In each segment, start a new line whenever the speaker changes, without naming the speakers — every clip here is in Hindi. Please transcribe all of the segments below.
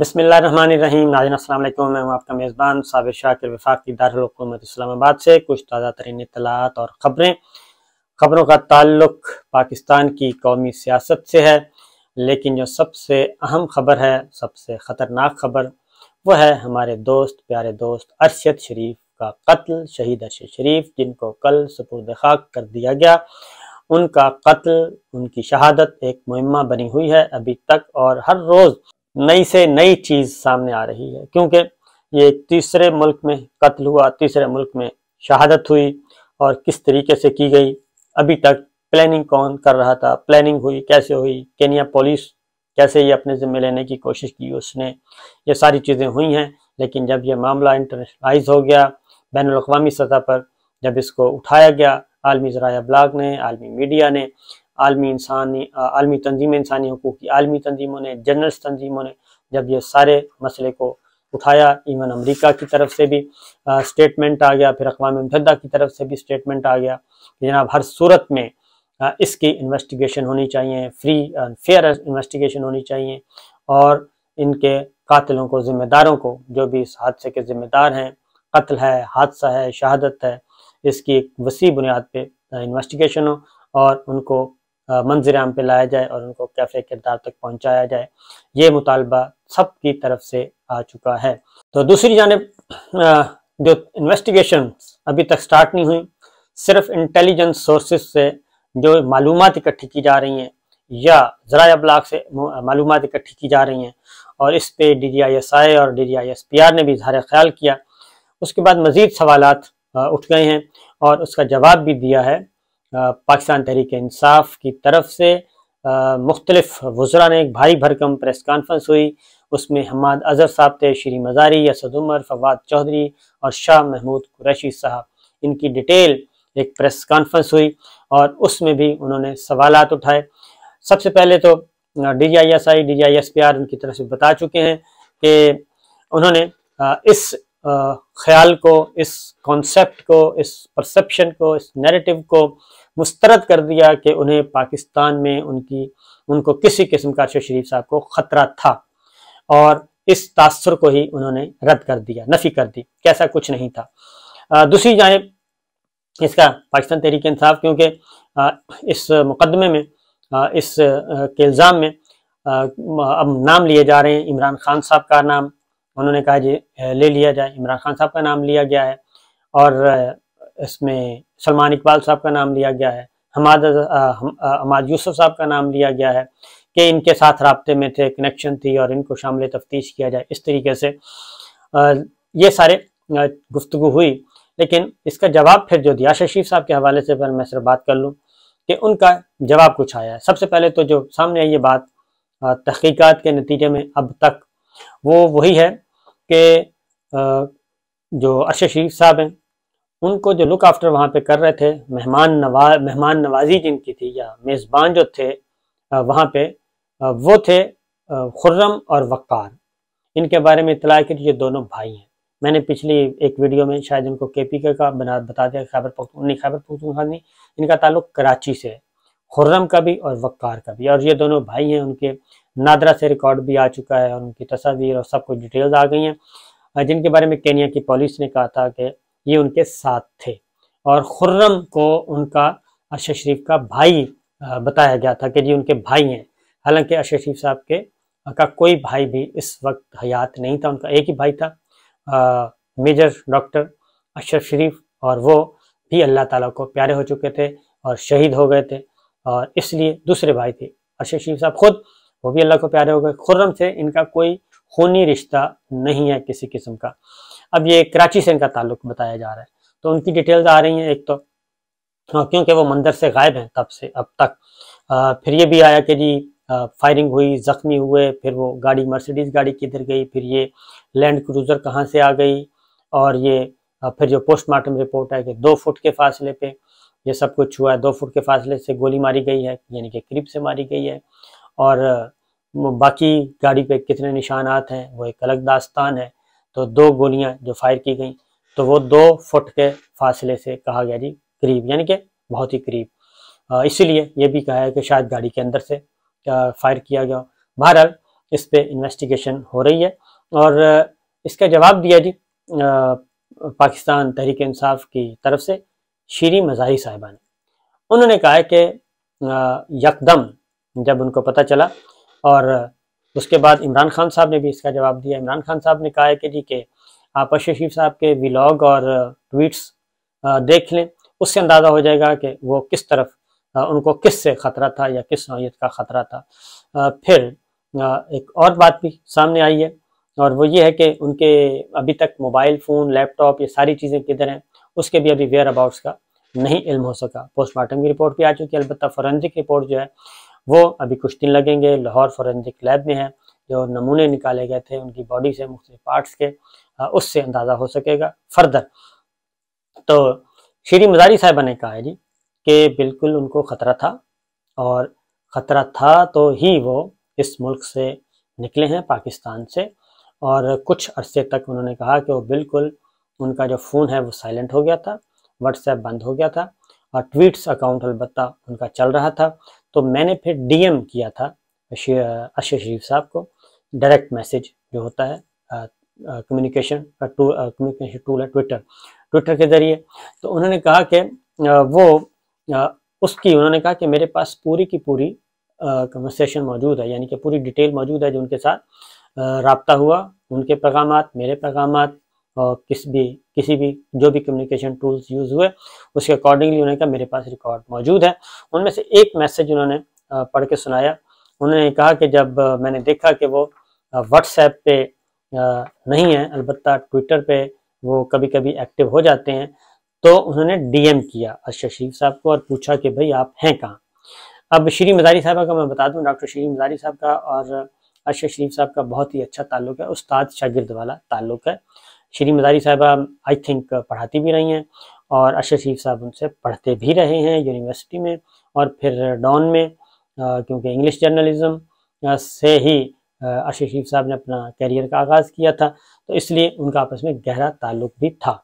बसमिल रहीम नाजन असलम मैं हूँ आपका मेज़बान साबिर शाकिर की दारकूमत इस्लामाबाद से कुछ ताज़ा तरीन इतलात और ख़बरें ख़बरों का ताल्लुक पाकिस्तान की कौमी सियासत से है लेकिन जो सबसे अहम ख़बर है सबसे ख़तरनाक ख़बर वह है हमारे दोस्त प्यारे दोस्त अरशद शरीफ का कत्ल शहीद अरशद शरीफ जिनको कल सपुर्द खाक कर दिया गया उनका कत्ल उनकी शहादत एक मुहिमा बनी हुई है अभी तक और हर रोज़ नई से नई चीज सामने आ रही है क्योंकि ये तीसरे मुल्क में कत्ल हुआ तीसरे मुल्क में शहादत हुई और किस तरीके से की गई अभी तक प्लानिंग कौन कर रहा था प्लानिंग हुई कैसे हुई केनिया पुलिस कैसे ये अपने ज़िम्मे लेने की कोशिश की उसने ये सारी चीज़ें हुई हैं लेकिन जब यह मामला इंटरनेशनलाइज हो गया बैन अवी सतह पर जब इसको उठाया गया आलमी ज़रा ब्लाग ने आलमी मीडिया ने आलमी इंसानी आलमी तंजीम इंसानी हकूक़ की आलमी तंजीमों ने जनरल तंजीमों ने जब ये सारे मसले को उठाया इवन अमेरिका की तरफ से भी स्टेटमेंट आ गया फिर अकवा मुतहदा की तरफ से भी स्टेटमेंट आ गया कि जनाब हर सूरत में आ, इसकी इन्वेस्टिगेशन होनी चाहिए फ्री एंड फेयर इन्वेस्टिगेशन होनी चाहिए और इनके कातिलों को ज़िम्मेदारों को जो भी इस हादसे के ज़िम्मेदार हैं कत्ल है हादसा है शहादत है इसकी एक वसी बुनियाद पर इन्वेस्टिगेशन हो और उनको मंजर आम पे लाया जाए और उनको कैफे किरदार तक पहुंचाया जाए ये मुतालबा सब की तरफ से आ चुका है तो दूसरी जानब जो इन्वेस्टिगेशन अभी तक स्टार्ट नहीं हुई सिर्फ इंटेलिजेंस सोर्सेज से जो मालूम इकट्ठी की जा रही हैं या ज़रा अबलाक से मालूम इकट्ठी की जा रही हैं और इस पे D G I S I और D G I S P R ने भी इजहार ख्याल किया उसके बाद मज़ीद सवाल उठ गए हैं और उसका जवाब भी दिया है पाकिस्तान तहरीक इंसाफ की तरफ से मुख्तलफ वज्रा ने एक भारी भरकम प्रेस कॉन्फ्रेंस हुई उसमें हमाद अजहर साहब थे श्री मजारी असद उमर फवाद चौधरी और शाह महमूद कुरैशी साहब इनकी डिटेल एक प्रेस कॉन्फ्रेंस हुई और उसमें भी उन्होंने सवाल उठाए सबसे पहले तो D G I S I D G I S P R उनकी तरफ से बता चुके हैं कि उन्होंने इस ख्याल को इस कॉन्सेप्ट को इस परसेप्शन को इस नैरेटिव को मुस्तरद कर दिया कि उन्हें पाकिस्तान में उनकी उनको किसी किस्म का अरशद शरीफ साहब को ख़तरा था और इस तासर को ही उन्होंने रद्द कर दिया नफ़ी कर दी कैसा कुछ नहीं था दूसरी जानब इसका पाकिस्तान तहरीक इंसाफ क्योंकि इस मुकदमे में इस के इल्ज़ाम में अब नाम लिए जा रहे हैं इमरान खान साहब का नाम उन्होंने कहा जी ले लिया जाए इमरान खान साहब का नाम लिया गया है और इसमें सलमान इकबाल साहब का नाम लिया गया है हमाद हमाद यूसुफ साहब का नाम लिया गया है कि इनके साथ रबते में थे कनेक्शन थी और इनको शामिल तफ्तीश किया जाए इस तरीके से ये सारे गुफ्तु हुई लेकिन इसका जवाब फिर जो दिया शशीफ साहब के हवाले से पर मैं सिर्फ बात कर लूँ कि उनका जवाब कुछ आया है सबसे पहले तो जो सामने आई ये बात तहकीक़त के नतीजे में अब तक वो वही है कि जो अरशद शरीफ साहब हैं उनको जो लुक आफ्टर वहाँ पे कर रहे थे मेहमान नवा मेहमान नवाजी जिनकी थी या मेज़बान जो थे वहाँ पे वो थे खुर्रम और वक़ार इनके बारे में इतला की ये दोनों भाई हैं मैंने पिछली एक वीडियो में शायद इनको के पी के का बना बता दिया खैबर पख्तून नहीं खैबर पख्तूनखा नहीं इनका ताल्लुक कराची से है खुर्रम का भी और वक़ार का भी और ये दोनों भाई हैं उनके नादरा से रिकॉर्ड भी आ चुका है और उनकी तस्वीर और सब कुछ डिटेल्स आ गई हैं जिनके बारे में केनिया की पुलिस ने कहा था कि ये उनके साथ थे और खुर्रम को उनका अशर शरीफ का भाई बताया गया था कि जी उनके भाई हैं हालांकि अशर शरीफ साहब के का कोई भाई भी इस वक्त हयात नहीं था उनका एक ही भाई था आ, मेजर डॉक्टर अशरफ शरीफ और वो भी अल्लाह ताला को प्यारे हो चुके थे और शहीद हो गए थे और इसलिए दूसरे भाई थे अरशद शरीफ साहब खुद वो भी अल्लाह को प्यारे हो गए खुर्रम से इनका कोई खूनी रिश्ता नहीं है किसी किस्म का अब ये कराची से इनका ताल्लुक बताया जा रहा है तो उनकी डिटेल्स आ रही हैं एक तो हाँ, क्योंकि वो मंदिर से गायब हैं तब से अब तक फिर ये भी आया कि जी फायरिंग हुई जख्मी हुए फिर वो गाड़ी मर्सिडीज़ गाड़ी किधर गई फिर ये लैंड क्रूज़र कहाँ से आ गई और ये फिर जो पोस्टमार्टम रिपोर्ट है कि दो फुट के फासले पे ये सब कुछ हुआ है दो फुट के फासले से गोली मारी गई है यानी कि करीब से मारी गई है और बाकी गाड़ी पे कितने निशानात हैं वो एक अलग दास्तान है तो दो गोलियां जो फायर की गई तो वो दो फुट के फासले से कहा गया जी करीब यानी कि बहुत ही करीब इसीलिए ये भी कहा है कि शायद गाड़ी के अंदर से फायर किया गया बहरहाल इस पर इन्वेस्टिगेशन हो रही है और इसका जवाब दिया जी पाकिस्तान तहरीक इंसाफ की तरफ से शीरी मजाही साहिबा ने उन्होंने कहा है कि यकदम जब उनको पता चला और उसके बाद इमरान खान साहब ने भी इसका जवाब दिया इमरान खान साहब ने कहा है कि जी के आप अशीफ साहब के व्लाग और ट्वीट्स देख लें उससे अंदाज़ा हो जाएगा कि वो किस तरफ उनको किस से ख़तरा था या किस नौीयत का ख़तरा था फिर एक और बात भी सामने आई है और वो ये है कि उनके अभी तक मोबाइल फ़ोन लैपटॉप ये सारी चीज़ें किधर हैं उसके भी अभी वेयर अबाउट्स का नहीं इल्म हो सका पोस्टमार्टम की रिपोर्ट भी आ चुकी है अलबत्त फॉरेंसिक रिपोर्ट जो है वो अभी कुछ दिन लगेंगे लाहौर फॉरेंसिक लैब में है जो नमूने निकाले गए थे उनकी बॉडी से मुख्त पार्ट्स के उससे अंदाज़ा हो सकेगा फर्दर तो श्री मजारी साहिबा ने कहा है जी कि बिल्कुल उनको ख़तरा था और ख़तरा था तो ही वो इस मुल्क से निकले हैं पाकिस्तान से और कुछ अरसे तक उन्होंने कहा कि वो बिल्कुल उनका जो फ़ोन है वो साइलेंट हो गया था व्हाट्सएप बंद हो गया था और ट्वीट्स अकाउंट अलबत् उनका चल रहा था तो मैंने फिर डीएम किया था अशर शरीफ साहब को डायरेक्ट मैसेज जो होता है कम्युनिकेशन का टू कम्युनिकेशन टूल है ट्विटर ट्विटर के ज़रिए तो उन्होंने कहा कि वो आ, उसकी उन्होंने कहा कि मेरे पास पूरी की पूरी कन्वर्सेशन मौजूद है यानी कि पूरी डिटेल मौजूद है जो उनके साथ रबता हुआ उनके पैगाम मेरे पैगाम और किस भी किसी भी जो भी कम्युनिकेशन टूल्स यूज़ हुए उसके अकॉर्डिंगली उन्होंने कहा मेरे पास रिकॉर्ड मौजूद है उनमें से एक मैसेज उन्होंने पढ़ के सुनाया उन्होंने कहा कि जब मैंने देखा कि वो व्हाट्सएप पे नहीं है अलबत् ट्विटर पे वो कभी कभी एक्टिव हो जाते हैं तो उन्होंने डीएम किया अशर शरीफ साहब को और पूछा कि भाई आप हैं कहाँ अब श्री मजारी साहब का मैं बता दूं डॉक्टर श्री मजारी साहब का और अशर शरीफ साहब का बहुत ही अच्छा ताल्लुक है उस्ताद शागिर्द वाला ताल्लुक है श्री मदारी साहबा आई थिंक पढ़ाती भी रही हैं और अशर शरीफ साहब उनसे पढ़ते भी रहे हैं यूनिवर्सिटी में और फिर डॉन में क्योंकि इंग्लिश जर्नलिज़्म से ही अशर शरीफ साहब ने अपना करियर का आगाज़ किया था तो इसलिए उनका आपस में गहरा ताल्लुक भी था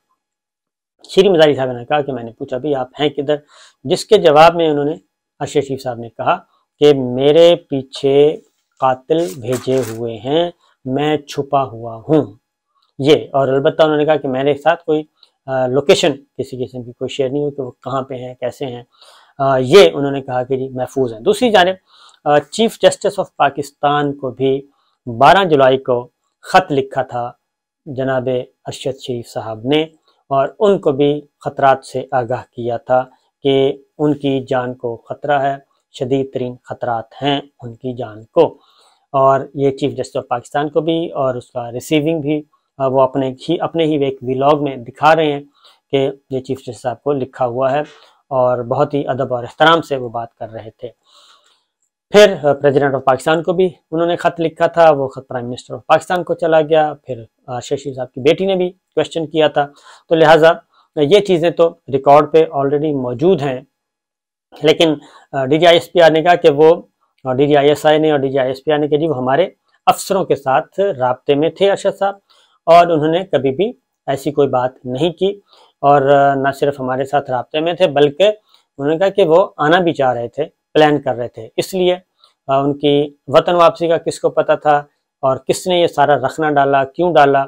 श्री मजारी साहब ने कहा कि मैंने पूछा भाई आप हैं किधर जिसके जवाब में उन्होंने अशर शरीफ साहब ने कहा कि मेरे पीछे कातिल भेजे हुए हैं मैं छुपा हुआ हूँ ये और अलबत् उन्होंने कहा कि मेरे साथ कोई लोकेशन किसी किस्म की कोई शेयर नहीं हुई कि वो कहाँ पे हैं कैसे हैं ये उन्होंने कहा कि जी महफूज हैं दूसरी जानब चीफ जस्टिस ऑफ पाकिस्तान को भी 12 जुलाई को ख़त लिखा था जनाब अरशद शरीफ साहब ने और उनको भी ख़तरात से आगाह किया था कि उनकी जान को ख़तरा है शदीद तरीन ख़तरात हैं उनकी जान को और ये चीफ जस्टिस ऑफ पाकिस्तान को भी और उसका रिसीविंग भी वो अपने ही अपने ही एक व्लॉग में दिखा रहे हैं कि ये चीफ जस्टिस साहब को लिखा हुआ है और बहुत ही अदब और एहतराम से वो बात कर रहे थे फिर प्रेसिडेंट ऑफ पाकिस्तान को भी उन्होंने ख़त लिखा था वो ख़त प्राइम मिनिस्टर ऑफ पाकिस्तान को चला गया फिर शशि साहब की बेटी ने भी क्वेश्चन किया था तो लिहाजा ये चीज़ें तो रिकॉर्ड पे ऑलरेडी मौजूद हैं लेकिन D G I S P R ने कहा कि वो D G I S I ने और D G I S P R ने कहा जी वो हमारे अफसरों के साथ रबते में थे अरशद साहब और उन्होंने कभी भी ऐसी कोई बात नहीं की और न सिर्फ हमारे साथ रबते में थे बल्कि उन्होंने कहा कि वो आना भी चाह रहे थे प्लान कर रहे थे इसलिए उनकी वतन वापसी का किसको पता था और किसने ये सारा रखना डाला क्यों डाला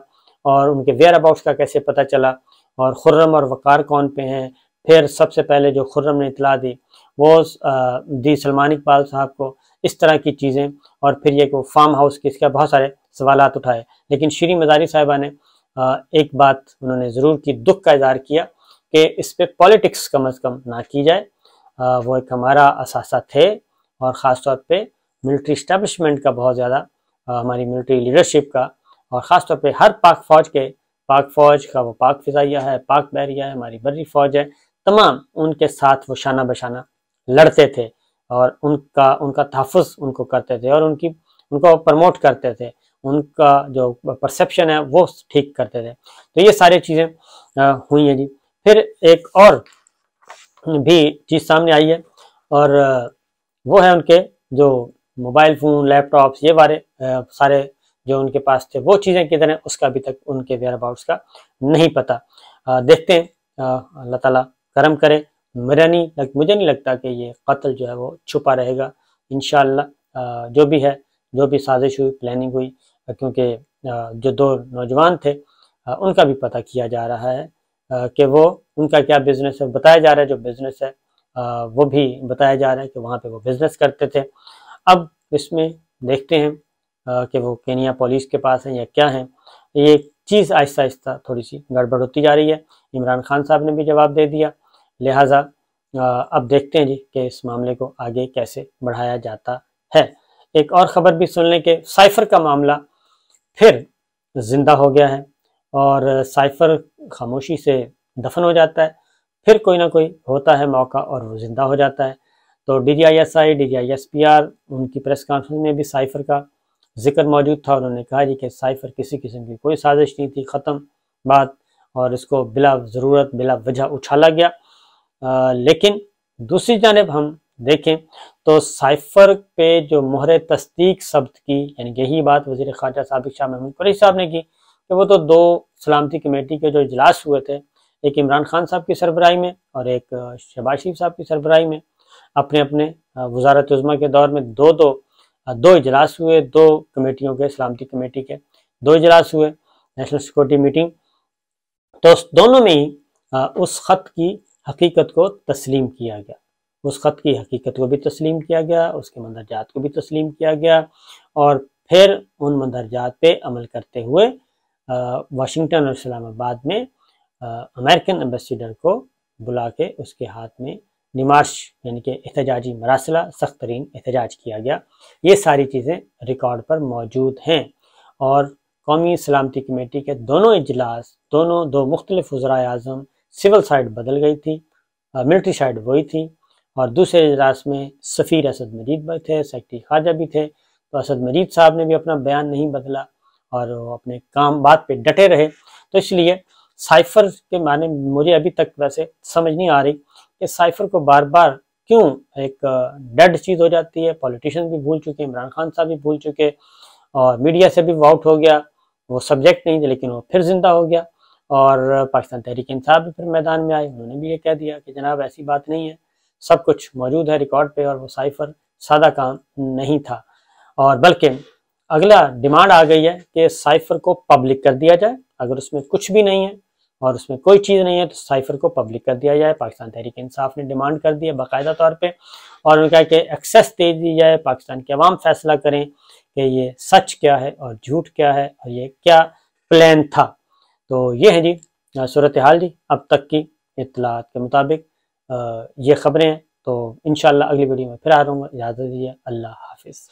और उनके वेयर अबाउट्स का कैसे पता चला और खुर्रम और वकार कौन पे हैं फिर सबसे पहले जो खुर्रम ने इतला दी वो दी सलमान इकबाल साहब को इस तरह की चीज़ें और फिर ये को फार्म हाउस के इसका बहुत सारे सवाल उठाए लेकिन श्री मजारी साहिबा ने एक बात उन्होंने ज़रूर की दुख का इजहार किया कि इस पर पॉलिटिक्स कम अज़ कम ना की जाए वो एक हमारा असासा थे और ख़ास तौर पर मिल्ट्री इस्टेबलिशमेंट का बहुत ज़्यादा हमारी मिल्ट्री लीडरशिप का और ख़ास तौर पर हर पाक फ़ौज के पाक फ़ौज का वो पाक फ़िज़ाइया है पाक बहरिया है हमारी बर्री फ़ौज है तमाम उनके साथ वो शाना बशाना लड़ते थे और उनका उनका तहफ़ उनको करते थे और उनकी उनको प्रमोट करते थे उनका जो परसेप्शन है वो ठीक करते थे तो ये सारी चीज़ें हुई हैं जी फिर एक और भी चीज़ सामने आई है और वो है उनके जो मोबाइल फ़ोन लैपटॉप्स ये बारे सारे जो उनके पास थे वो चीज़ें किधर हैं उसका अभी तक उनके वेयर अबाउट्स का नहीं पता देखते हैं अल्लाह ताला करम करे मेरा नहीं लग, मुझे नहीं लगता कि ये कत्ल जो है वो छुपा रहेगा इन जो भी है जो भी साजिश हुई प्लानिंग हुई क्योंकि जो दो नौजवान थे उनका भी पता किया जा रहा है कि वो उनका क्या बिजनेस है बताया जा रहा है जो बिजनेस है वो भी बताया जा रहा है कि वहाँ पे वो बिजनेस करते थे अब इसमें देखते हैं कि वो केनिया पुलिस के पास हैं या क्या हैं ये चीज़ आहिस्ता आहिस्ता थोड़ी सी गड़बड़ होती जा रही है इमरान खान साहब ने भी जवाब दे दिया लिहाजा अब देखते हैं जी कि इस मामले को आगे कैसे बढ़ाया जाता है एक और ख़बर भी सुन लें कि साइफर का मामला फिर ज़िंदा हो गया है और साइफर खामोशी से दफन हो जाता है फिर कोई ना कोई होता है मौका और वो ज़िंदा हो जाता है तो D G I S I D G I S P R उनकी प्रेस कॉन्फ्रेंस में भी साइफर का जिक्र मौजूद था उन्होंने कहा जी कि साइफर किसी किस्म की कोई साजिश नहीं थी ख़त्म बात और इसको बिला ज़रूरत बिला वजह उछाला गया लेकिन दूसरी जानब हम देखें तो साइफर पे जो मोहर तस्दीक शब्द की यानी यही बात वजीर खाजा सबक शाह महमूद परी साहब ने की कि वो तो दो सलामती कमेटी के जो इजलास हुए थे एक इमरान खान साहब की सरबराही में और एक शहबाज शरीफ साहब की सरबराही में अपने अपने वजारत उजमा के दौर में दो दो दो इजलास हुए दो कमेटियों के सलामती कमेटी के दो इजलास हुए नेशनल सिक्योरिटी मीटिंग तो दोनों में ही उस खत की हकीकत को तस्लीम किया गया उस ख़त की हकीकत को भी तस्लीम किया गया उसके मंदरजात को भी तस्लीम किया गया और फिर उन मंदरजात पे अमल करते हुए वाशिंगटन और इस्लामाबाद में अमेरिकन एम्बेसडर को बुला के उसके हाथ में निमाश यानी कि एहतजाजी मरासला सख्त तरीन एहतजाज किया गया ये सारी चीज़ें रिकॉर्ड पर मौजूद हैं और कौमी सलामती कमेटी के दोनों इजलास दोनों दो मुख्तलिफ वज्रा अजम सिविल साइड बदल गई थी मिलिट्री साइड वही थी और दूसरे इजलास में सफ़ीर असद मजीद भी थे सेक्रटरी खाजा भी थे तो असद मजीद साहब ने भी अपना बयान नहीं बदला और वो अपने काम बात पे डटे रहे तो इसलिए साइफर के माने मुझे अभी तक वैसे समझ नहीं आ रही कि साइफर को बार बार क्यों एक डेड चीज़ हो जाती है पॉलिटिशन भी भूल चुके इमरान खान साहब भी भूल चुके और मीडिया से भी वो आउट हो गया वो सब्जेक्ट नहीं थे लेकिन वो फिर जिंदा हो गया और पाकिस्तान तहरीक इंसाफ भी फिर मैदान में आए उन्होंने भी ये कह दिया कि जनाब ऐसी बात नहीं है सब कुछ मौजूद है रिकॉर्ड पे और वो साइफर सादा काम नहीं था और बल्कि अगला डिमांड आ गई है कि साइफर को पब्लिक कर दिया जाए अगर उसमें कुछ भी नहीं है और उसमें कोई चीज़ नहीं है तो साइफर को पब्लिक कर दिया जाए पाकिस्तान तहरीक इंसाफ ने डिमांड कर दिया बाकायदा तौर पर और उन्होंने कहा कि एक्सेस दे दी जाए पाकिस्तान के अवाम फैसला करें कि ये सच क्या है और झूठ क्या है और ये क्या प्लान था तो ये है जी सूरत हाल जी अब तक की इतलात के मुताबिक ये ख़बरें हैं तो इन अगली वीडियो में फिर आ रहा हूँ इजाज़त दीजिए अल्लाह हाफिज़